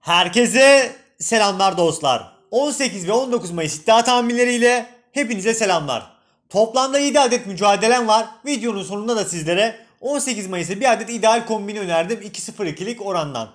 Herkese selamlar dostlar. 18 ve 19 Mayıs iddia tahminleriyle hepinize selamlar. Toplamda 7 adet mücadelem var. Videonun sonunda da sizlere 18 Mayıs'a bir adet ideal kombini önerdim 2-0-2'lik orandan.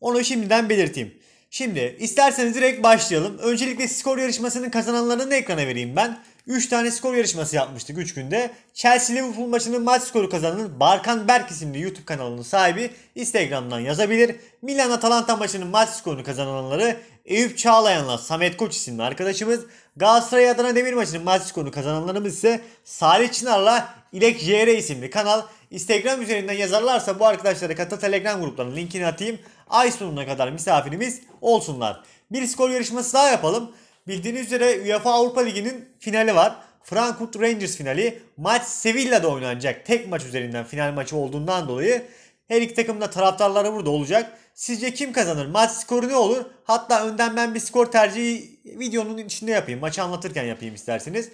Onu şimdiden belirteyim. Şimdi isterseniz direkt başlayalım. Öncelikle skor yarışmasının kazananlarını ekrana vereyim ben. 3 tane skor yarışması yapmıştık 3 günde. Chelsea Liverpool maçının maç skoru kazananın Barkan Berk isimli YouTube kanalının sahibi Instagram'dan yazabilir. Milan Atalanta maçının maç skorunu kazananları Eyüp Çağlayan'la Samet Koç isimli arkadaşımız. Galatasaray Adana Demir maçının maç skorunu kazananlarımız ise Salih Çınar'la İlek JR isimli kanal. Instagram üzerinden yazarlarsa bu arkadaşlara katı Telegram gruplarının linkini atayım. Ay sonuna kadar misafirimiz olsunlar. Bir skor yarışması daha yapalım. Bildiğiniz üzere UEFA Avrupa Ligi'nin finali var. Frankfurt Rangers finali maç Sevilla'da oynanacak. Tek maç üzerinden final maçı olduğundan dolayı her iki takım da taraftarları burada olacak. Sizce kim kazanır? Maç skoru ne olur? Hatta önden ben bir skor tercihi videonun içinde yapayım. Maçı anlatırken yapayım isterseniz.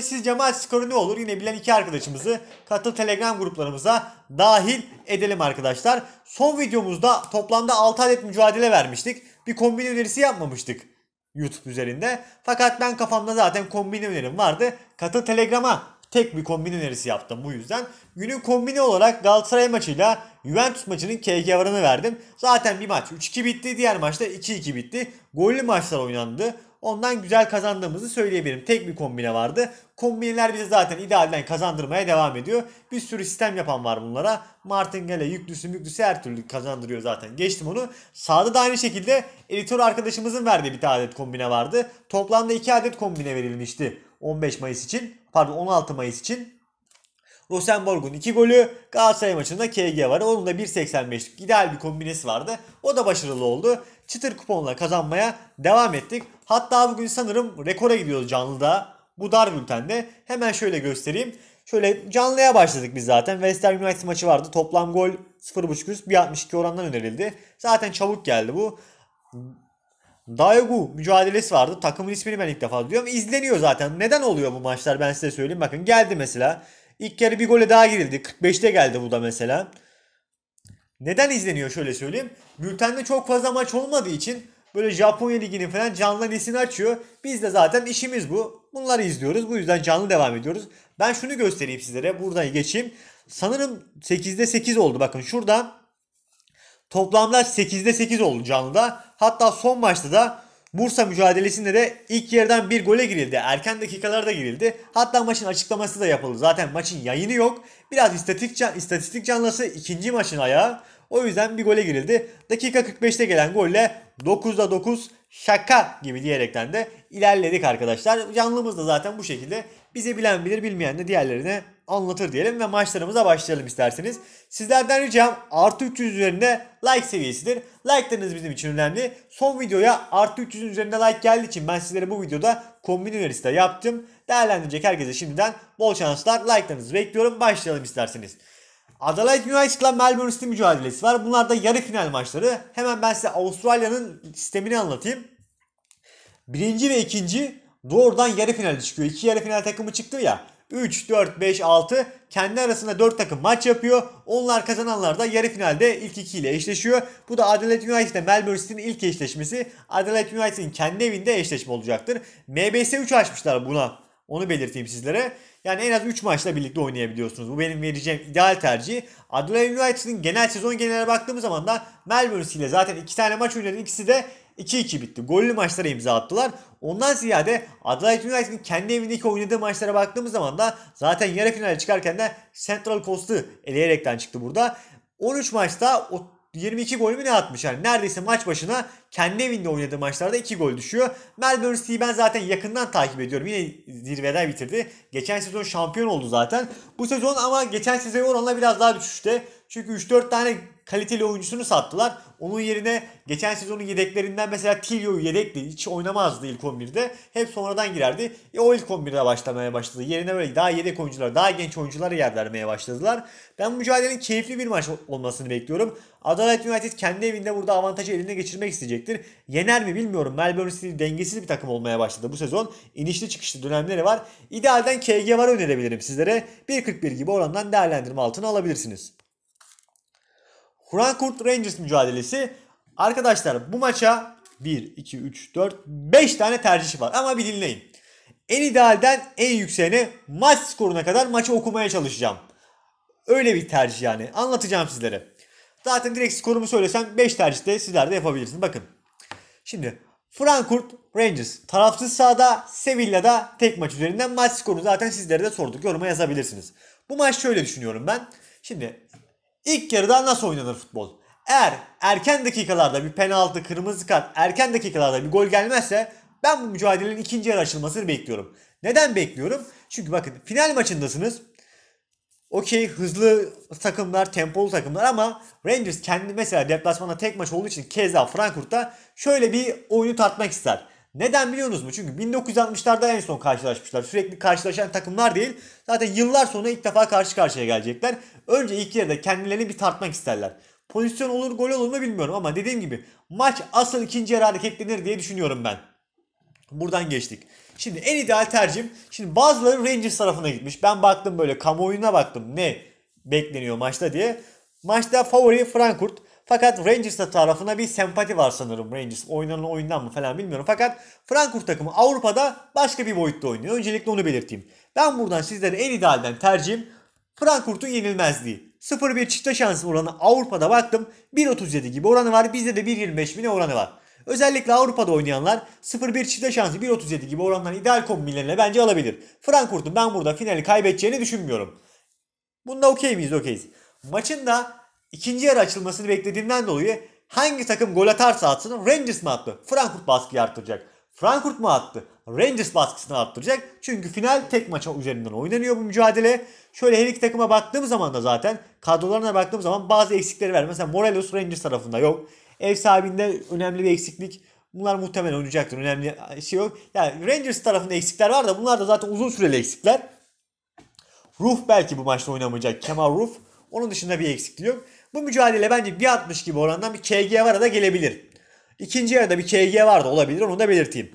Sizce maç skoru ne olur? Yine bilen iki arkadaşımızı katıl telegram gruplarımıza dahil edelim arkadaşlar. Son videomuzda toplamda 6 adet mücadele vermiştik. Bir kombin önerisi yapmamıştık. YouTube üzerinde. Fakat ben kafamda zaten kombin önerim vardı. Katıl Telegram'a Tek bir kombin önerisi yaptım bu yüzden. Günün kombini olarak Galatasaray maçıyla Juventus maçının KG varını verdim. Zaten bir maç 3-2 bitti. Diğer maçta 2-2 bitti. Gollü maçlar oynandı. Ondan güzel kazandığımızı söyleyebilirim. Tek bir kombine vardı. Kombineler bize zaten idealden kazandırmaya devam ediyor. Bir sürü sistem yapan var bunlara. Martingale, yüklüsü, müklüsü her türlü kazandırıyor zaten. Geçtim onu. Sağda da aynı şekilde editör arkadaşımızın verdiği bir adet kombine vardı. Toplamda iki adet kombine verilmişti 15 Mayıs için pardon 16 Mayıs için Rosenborg'un 2 golü Galatasaray maçında KG var. Onun da 1.85'lik ideal bir kombinesi vardı. O da başarılı oldu. Çıtır kuponla kazanmaya devam ettik. Hatta bugün sanırım rekora gidiyoruz canlıda. Bu dar bültende. Hemen şöyle göstereyim. Şöyle canlıya başladık biz zaten. West Ham United maçı vardı. Toplam gol 0.5 üst 1.62 orandan önerildi. Zaten çabuk geldi bu. Daegu mücadelesi vardı. Takımın ismini ben ilk defa duyuyorum. İzleniyor zaten. Neden oluyor bu maçlar ben size söyleyeyim. Bakın geldi mesela. İlk yarı bir gole daha girildi. 45'te geldi bu da mesela. Neden izleniyor şöyle söyleyeyim. Bültende çok fazla maç olmadığı için böyle Japonya Ligi'nin falan canlı nesini açıyor. Biz de zaten işimiz bu. Bunları izliyoruz. Bu yüzden canlı devam ediyoruz. Ben şunu göstereyim sizlere. Buradan geçeyim. Sanırım 8'de 8 oldu. Bakın şurada Toplamda 8'de 8 oldu canlıda. Hatta son maçta da Bursa mücadelesinde de ilk yerden bir gole girildi. Erken dakikalarda girildi. Hatta maçın açıklaması da yapıldı. Zaten maçın yayını yok. Biraz istatistik, can, istatistik canlısı ikinci maçın ayağı. O yüzden bir gole girildi. Dakika 45'te gelen golle 9'da 9 şaka gibi diyerekten de ilerledik arkadaşlar. Canlımız da zaten bu şekilde. Bize bilen bilir bilmeyen de diğerlerine anlatır diyelim ve maçlarımıza başlayalım isterseniz. Sizlerden ricam artı 300 üzerinde like seviyesidir. Like'larınız bizim için önemli. Son videoya artı 300'ün üzerinde like geldiği için ben sizlere bu videoda kombin önerisi de yaptım. Değerlendirecek herkese şimdiden bol şanslar. Like'larınızı bekliyorum. Başlayalım isterseniz. Adelaide United ile Melbourne City mücadelesi var. Bunlar da yarı final maçları. Hemen ben size Avustralya'nın sistemini anlatayım. Birinci ve ikinci doğrudan yarı finale çıkıyor. İki yarı final takımı çıktı ya. 3, 4, 5, 6 kendi arasında 4 takım maç yapıyor. Onlar kazananlar da yarı finalde ilk 2 ile eşleşiyor. Bu da Adelaide United ile Melbourne City'nin ilk eşleşmesi. Adelaide United'in kendi evinde eşleşme olacaktır. MBS 3 açmışlar buna. Onu belirteyim sizlere. Yani en az 3 maçla birlikte oynayabiliyorsunuz. Bu benim vereceğim ideal tercih. Adelaide United'in genel sezon geneline baktığımız zaman da Melbourne City ile zaten 2 tane maç oynadı. İkisi de 2-2 bitti. Gollü maçlara imza attılar. Ondan ziyade Adelaide United'in kendi evindeki oynadığı maçlara baktığımız zaman da zaten yarı finale çıkarken de Central Coast'u eleyerekten çıktı burada. 13 maçta 22 gol mü ne atmış yani neredeyse maç başına kendi evinde oynadığı maçlarda 2 gol düşüyor. Melbourne City'yi ben zaten yakından takip ediyorum. Yine zirvede bitirdi. Geçen sezon şampiyon oldu zaten. Bu sezon ama geçen sezon oranla biraz daha düşüşte. Çünkü 3-4 tane kaliteli oyuncusunu sattılar. Onun yerine geçen sezonun yedeklerinden mesela Tilio'yu yedekli Hiç oynamazdı ilk 11'de. Hep sonradan girerdi. E o ilk 11'de başlamaya başladı. Yerine böyle daha yedek oyuncular, daha genç oyunculara yer vermeye başladılar. Ben bu mücadelenin keyifli bir maç olmasını bekliyorum. Adalet United kendi evinde burada avantajı eline geçirmek isteyecektir. Yener mi bilmiyorum. Melbourne City dengesiz bir takım olmaya başladı bu sezon. İnişli çıkışlı dönemleri var. İdealden KG var önerebilirim sizlere. 1.41 gibi orandan değerlendirme altına alabilirsiniz. Kur'an Kurt Rangers mücadelesi. Arkadaşlar bu maça 1, 2, 3, 4, 5 tane tercih var ama bir dinleyin. En idealden en yükseğine maç skoruna kadar maçı okumaya çalışacağım. Öyle bir tercih yani anlatacağım sizlere. Zaten direkt skorumu söylesem 5 tercihte sizler de yapabilirsiniz. Bakın şimdi Frankfurt Rangers tarafsız sahada Sevilla'da tek maç üzerinden maç skorunu zaten sizlere de sorduk. Yoruma yazabilirsiniz. Bu maç şöyle düşünüyorum ben. Şimdi İlk yarıda nasıl oynanır futbol? Eğer erken dakikalarda bir penaltı, kırmızı kart, erken dakikalarda bir gol gelmezse ben bu mücadelenin ikinci yarı açılmasını bekliyorum. Neden bekliyorum? Çünkü bakın final maçındasınız. Okey hızlı takımlar, tempolu takımlar ama Rangers kendi mesela deplasmanda tek maç olduğu için keza Frankfurt'ta şöyle bir oyunu tartmak ister. Neden biliyorsunuz mu? Çünkü 1960'larda en son karşılaşmışlar. Sürekli karşılaşan takımlar değil. Zaten yıllar sonra ilk defa karşı karşıya gelecekler. Önce ilk yarıda kendilerini bir tartmak isterler. Pozisyon olur gol olur mu bilmiyorum ama dediğim gibi maç asıl ikinci yarı hareketlenir diye düşünüyorum ben. Buradan geçtik. Şimdi en ideal tercih. Şimdi bazıları Rangers tarafına gitmiş. Ben baktım böyle kamuoyuna baktım ne bekleniyor maçta diye. Maçta favori Frankfurt. Fakat Rangers tarafına bir sempati var sanırım Rangers. Oynanan oyundan mı falan bilmiyorum. Fakat Frankfurt takımı Avrupa'da başka bir boyutta oynuyor. Öncelikle onu belirteyim. Ben buradan sizlere en idealden tercihim Frankfurt'un yenilmezliği. 0-1 çifte şans oranı Avrupa'da baktım 1.37 gibi oranı var. Bizde de 1.25 mi oranı var. Özellikle Avrupa'da oynayanlar 0-1 çifte şansı 1.37 gibi orandan ideal kombinlerine bence alabilir. Frankfurt'un ben burada finali kaybedeceğini düşünmüyorum. Bunda okey miyiz? Okeyiz. Maçın da İkinci yarı açılmasını beklediğimden dolayı hangi takım gol atarsa atsın Rangers mi attı? Frankfurt baskıyı arttıracak. Frankfurt mu attı? Rangers baskısını arttıracak. Çünkü final tek maça üzerinden oynanıyor bu mücadele. Şöyle her iki takıma baktığım zaman da zaten kadrolarına baktığım zaman bazı eksikleri var. Mesela Morelos Rangers tarafında yok. Ev sahibinde önemli bir eksiklik. Bunlar muhtemelen oynayacaktır. Önemli şey yok. Yani Rangers tarafında eksikler var da bunlar da zaten uzun süreli eksikler. Roof belki bu maçta oynamayacak. Kemal Roof. Onun dışında bir eksikliği yok. Bu mücadele bence bir 1.60 gibi orandan bir KG var da gelebilir. İkinci yarıda bir KG var da olabilir onu da belirteyim.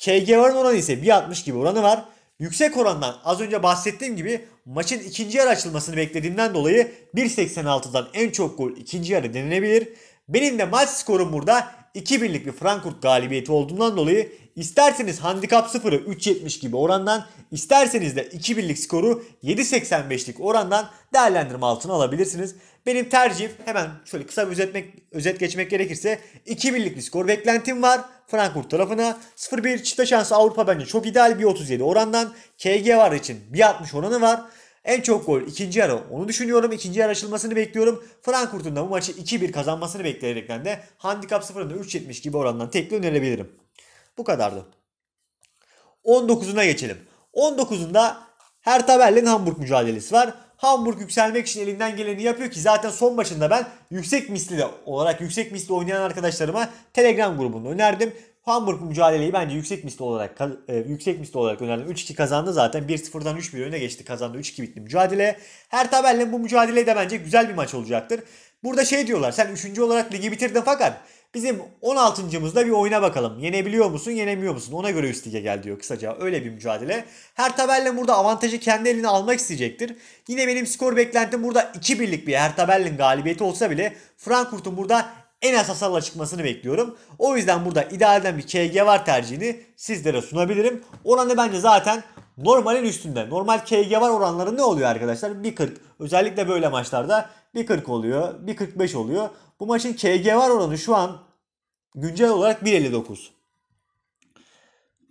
KG varın oranı ise 1.60 gibi oranı var. Yüksek orandan az önce bahsettiğim gibi maçın ikinci yarı açılmasını beklediğimden dolayı 1.86'dan en çok gol ikinci yarı denilebilir. Benim de maç skorum burada 2 birlik bir Frankfurt galibiyeti olduğundan dolayı isterseniz handikap 0'ı 3.70 gibi orandan isterseniz de 2 birlik skoru 7.85'lik orandan değerlendirme altına alabilirsiniz. Benim tercih hemen şöyle kısa bir özetmek, özet geçmek gerekirse 2 birlik bir skor beklentim var. Frankfurt tarafına 0-1 çifte şansı Avrupa bence çok ideal bir 37 orandan. KG var için 1.60 oranı var. En çok gol ikinci yarı onu düşünüyorum. İkinci yarı açılmasını bekliyorum. Frankfurt'un da bu maçı 2-1 kazanmasını bekleyerekten de handikap 0'ında 3.70 gibi orandan tekli önerebilirim. Bu kadardı. 19'una geçelim. 19'unda her tabellen Hamburg mücadelesi var. Hamburg yükselmek için elinden geleni yapıyor ki zaten son maçında ben yüksek misli de olarak yüksek misli oynayan arkadaşlarıma Telegram grubunu önerdim. Hamburg mücadeleyi bence yüksek misli olarak e, yüksek misli olarak önerdim. 3-2 kazandı zaten. 1-0'dan 3-1 öne geçti kazandı. 3-2 bitti mücadele. Her tabelle bu mücadele de bence güzel bir maç olacaktır. Burada şey diyorlar sen 3. olarak ligi bitirdin fakat bizim 16.'mızla bir oyuna bakalım. Yenebiliyor musun yenemiyor musun ona göre üst lige gel diyor kısaca öyle bir mücadele. Her tabelle burada avantajı kendi eline almak isteyecektir. Yine benim skor beklentim burada 2 birlik bir her tabellen galibiyeti olsa bile Frankfurt'un burada en az hasarla çıkmasını bekliyorum. O yüzden burada idealden bir KG var tercihini sizlere sunabilirim. Oranı bence zaten normalin üstünde. Normal KG var oranları ne oluyor arkadaşlar? 1.40. Özellikle böyle maçlarda 1.40 oluyor. 1.45 oluyor. Bu maçın KG var oranı şu an güncel olarak 1.59.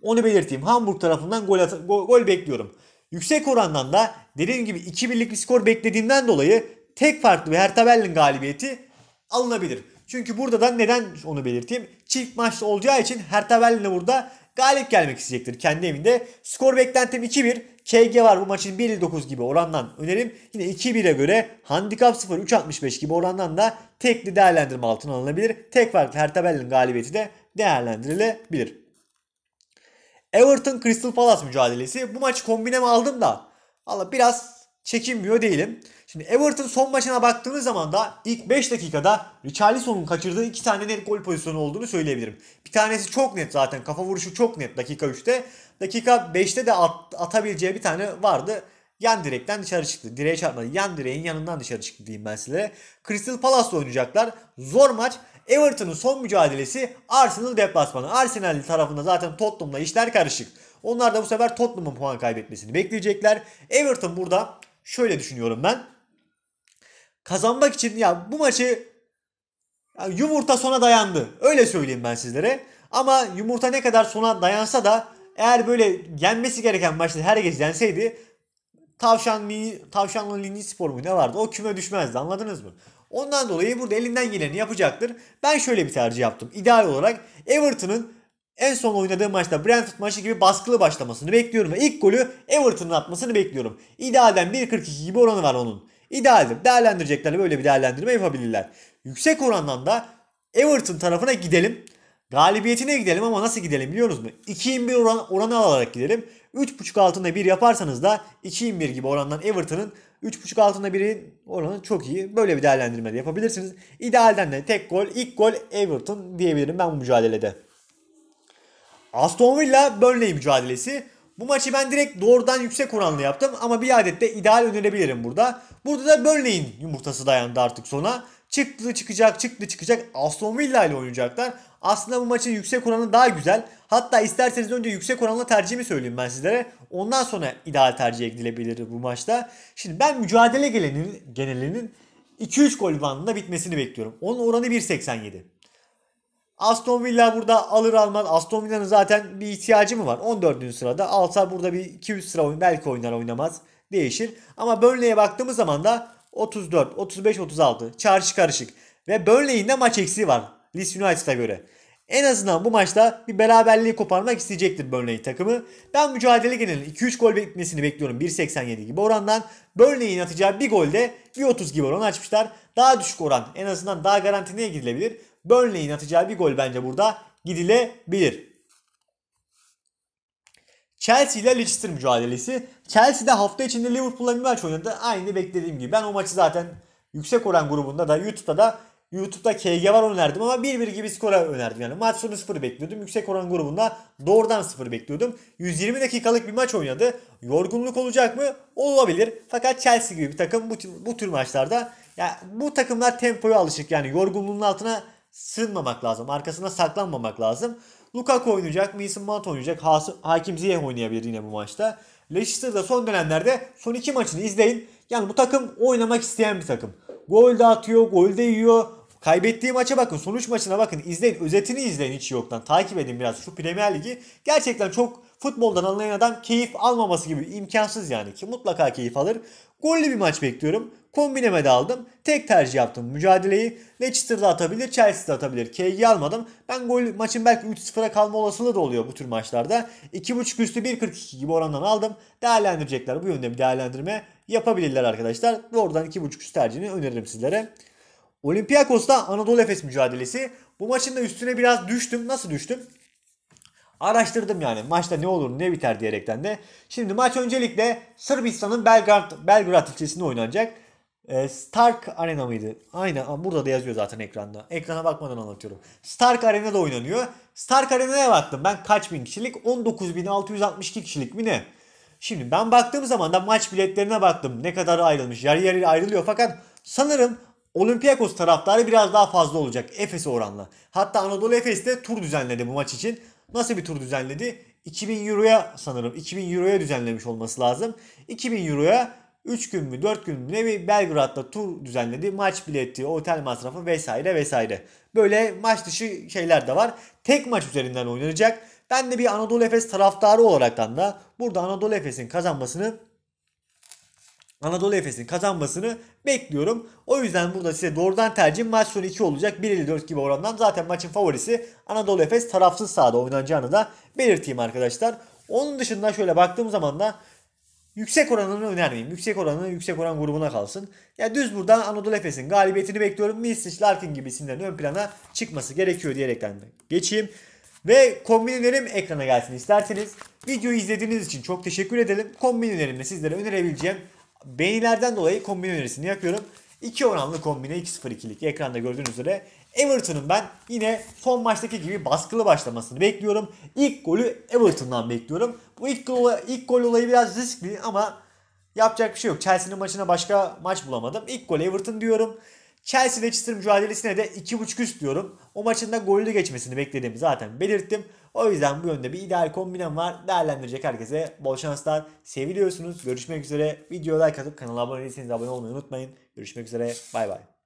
Onu belirteyim. Hamburg tarafından gol, gol, bekliyorum. Yüksek orandan da dediğim gibi 2-1'lik bir skor beklediğimden dolayı tek farklı bir Hertha Berlin galibiyeti alınabilir. Çünkü burada da neden onu belirteyim? Çift maçlı olacağı için Hertha Berlin'e burada galip gelmek isteyecektir kendi evinde. Skor beklentim 2-1. KG var bu maçın 1.59 gibi orandan önerim. Yine 2-1'e göre handikap 0 3.65 gibi orandan da tekli değerlendirme altına alınabilir. Tek farklı Hertha Berlin galibiyeti de değerlendirilebilir. Everton Crystal Palace mücadelesi. Bu maç kombineme aldım da Valla biraz çekinmiyor değilim. Şimdi Everton son maçına baktığınız zaman da ilk 5 dakikada Richarlison'un kaçırdığı 2 tane net gol pozisyonu olduğunu söyleyebilirim. Bir tanesi çok net zaten kafa vuruşu çok net dakika 3'te. Dakika 5'te de at, atabileceği bir tane vardı. Yan direkten dışarı çıktı. Direğe çarpmadı. Yan direğin yanından dışarı çıktı diyeyim ben size. Crystal Palace'la oynayacaklar. Zor maç. Everton'un son mücadelesi Arsenal deplasmanı. Arsenal tarafında zaten Tottenham'la işler karışık. Onlar da bu sefer Tottenham'ın puan kaybetmesini bekleyecekler. Everton burada şöyle düşünüyorum ben. Kazanmak için ya bu maçı yani yumurta sona dayandı. Öyle söyleyeyim ben sizlere. Ama yumurta ne kadar sona dayansa da eğer böyle yenmesi gereken maçta herkes yenseydi Tavşan Tavşanlı Linyi Spor mu ne vardı? O küme düşmezdi anladınız mı? Ondan dolayı burada elinden geleni yapacaktır. Ben şöyle bir tercih yaptım. İdeal olarak Everton'ın en son oynadığı maçta Brentford maçı gibi baskılı başlamasını bekliyorum ve ilk golü Everton'un atmasını bekliyorum. İdealden 1.42 gibi oranı var onun. İdealdir. Değerlendirecekler böyle bir değerlendirme yapabilirler. Yüksek orandan da Everton tarafına gidelim. Galibiyetine gidelim ama nasıl gidelim biliyorsunuz mu? 2-1 oran, oranı alarak gidelim. 3.5 altında 1 yaparsanız da 2-1 gibi orandan Everton'ın 3.5 altında 1'in oranı çok iyi. Böyle bir değerlendirme de yapabilirsiniz. İdealden de tek gol, ilk gol Everton diyebilirim ben bu mücadelede. Aston Villa Burnley mücadelesi. Bu maçı ben direkt doğrudan yüksek oranlı yaptım ama bir adet de ideal önerebilirim burada. Burada da Burnley'in yumurtası dayandı artık sona. Çıktı çıkacak çıktı çıkacak Aston Villa ile oynayacaklar. Aslında bu maçın yüksek oranı daha güzel. Hatta isterseniz önce yüksek oranlı tercihimi söyleyeyim ben sizlere. Ondan sonra ideal tercih edilebilir bu maçta. Şimdi ben mücadele gelenin, genelinin 2-3 gol bandında bitmesini bekliyorum. Onun oranı 1.87. Aston Villa burada alır almaz. Aston Villa'nın zaten bir ihtiyacı mı var? 14. sırada. Alsa burada bir 2-3 sıra oyun belki oynar oynamaz. Değişir. Ama Burnley'e baktığımız zaman da 34, 35, 36. Çarşı karışık. Ve Burnley'in de maç eksiği var. Leeds United'a göre. En azından bu maçta bir beraberliği koparmak isteyecektir Burnley takımı. Ben mücadele genelinin 2-3 gol bitmesini bekliyorum 1.87 gibi orandan. Burnley'in atacağı bir golde 1.30 gibi oran açmışlar. Daha düşük oran en azından daha garantiye gidilebilir. Burnley'in atacağı bir gol bence burada gidilebilir. Chelsea ile Leicester mücadelesi. Chelsea de hafta içinde Liverpool'la bir maç oynadı. Aynı beklediğim gibi. Ben o maçı zaten yüksek oran grubunda da YouTube'da da YouTube'da KG var önerdim ama 1-1 gibi skora önerdim. Yani maç sonu 0 bekliyordum. Yüksek oran grubunda doğrudan 0 bekliyordum. 120 dakikalık bir maç oynadı. Yorgunluk olacak mı? Olabilir. Fakat Chelsea gibi bir takım bu, bu tür maçlarda ya bu takımlar tempoya alışık. Yani yorgunluğun altına sığınmamak lazım. Arkasına saklanmamak lazım. Lukaku oynayacak, Mason Mount oynayacak, Hakim Ziyeh oynayabilir yine bu maçta. Leicester'da son dönemlerde son iki maçını izleyin. Yani bu takım oynamak isteyen bir takım. Gol de atıyor, gol de yiyor. Kaybettiği maça bakın, sonuç maçına bakın. izleyin özetini izleyin hiç yoktan. Takip edin biraz şu Premier Ligi. Gerçekten çok futboldan anlayan adam keyif almaması gibi imkansız yani ki mutlaka keyif alır. Gollü bir maç bekliyorum. Kombineme de aldım. Tek tercih yaptım mücadeleyi. Leicester'da atabilir, Chelsea'de atabilir. KG almadım. Ben gol maçın belki 3-0'a kalma olasılığı da oluyor bu tür maçlarda. 2.5 üstü 1.42 gibi orandan aldım. Değerlendirecekler. Bu yönde bir değerlendirme yapabilirler arkadaşlar. Doğrudan 2.5 üst tercihini öneririm sizlere. Olympiakos'ta Anadolu Efes mücadelesi. Bu maçın da üstüne biraz düştüm. Nasıl düştüm? Araştırdım yani maçta ne olur ne biter diyerekten de. Şimdi maç öncelikle Sırbistan'ın Belgrad, Belgrad ilçesinde oynanacak. Ee, Stark Arena mıydı? Aynen burada da yazıyor zaten ekranda. Ekrana bakmadan anlatıyorum. Stark Arena'da oynanıyor. Stark Arena'ya baktım ben kaç bin kişilik? 19.662 kişilik mi ne? Şimdi ben baktığım zaman da maç biletlerine baktım. Ne kadar ayrılmış. Yarı yarıya ayrılıyor fakat sanırım Olympiakos taraftarı biraz daha fazla olacak Efes'e oranla. Hatta Anadolu Efes de tur düzenledi bu maç için nasıl bir tur düzenledi? 2000 Euro'ya sanırım 2000 Euro'ya düzenlemiş olması lazım. 2000 Euro'ya 3 gün mü 4 gün mü ne bir Belgrad'da tur düzenledi. Maç bileti, otel masrafı vesaire vesaire. Böyle maç dışı şeyler de var. Tek maç üzerinden oynanacak. Ben de bir Anadolu Efes taraftarı olaraktan da burada Anadolu Efes'in kazanmasını Anadolu Efes'in kazanmasını bekliyorum. O yüzden burada size doğrudan tercih maç sonu 2 olacak. 4 gibi orandan zaten maçın favorisi Anadolu Efes tarafsız sahada oynanacağını da belirteyim arkadaşlar. Onun dışında şöyle baktığım zaman da yüksek oranını önermeyeyim. Yüksek oranını yüksek oran grubuna kalsın. Ya yani düz buradan Anadolu Efes'in galibiyetini bekliyorum. Misic, Larkin gibi isimlerin ön plana çıkması gerekiyor diyerekten de geçeyim. Ve kombinelerim ekrana gelsin isterseniz. Videoyu izlediğiniz için çok teşekkür edelim. Kombinelerimle sizlere önerebileceğim Beğenilerden dolayı kombine önerisini yapıyorum. 2 oranlı kombine 2-0-2'lik ekranda gördüğünüz üzere Everton'un ben yine son maçtaki gibi baskılı başlamasını bekliyorum. İlk golü Everton'dan bekliyorum. Bu ilk gol, ilk gol olayı biraz riskli ama yapacak bir şey yok. Chelsea'nin maçına başka maç bulamadım. İlk gol Everton diyorum. Chelsea Leicester mücadelesine de 2.5 üst diyorum. O maçın da gollü geçmesini beklediğimi zaten belirttim. O yüzden bu yönde bir ideal kombinem var. Değerlendirecek herkese bol şanslar. Seviliyorsunuz. Görüşmek üzere. Videoya like atıp kanala abone değilseniz abone olmayı unutmayın. Görüşmek üzere. Bay bay.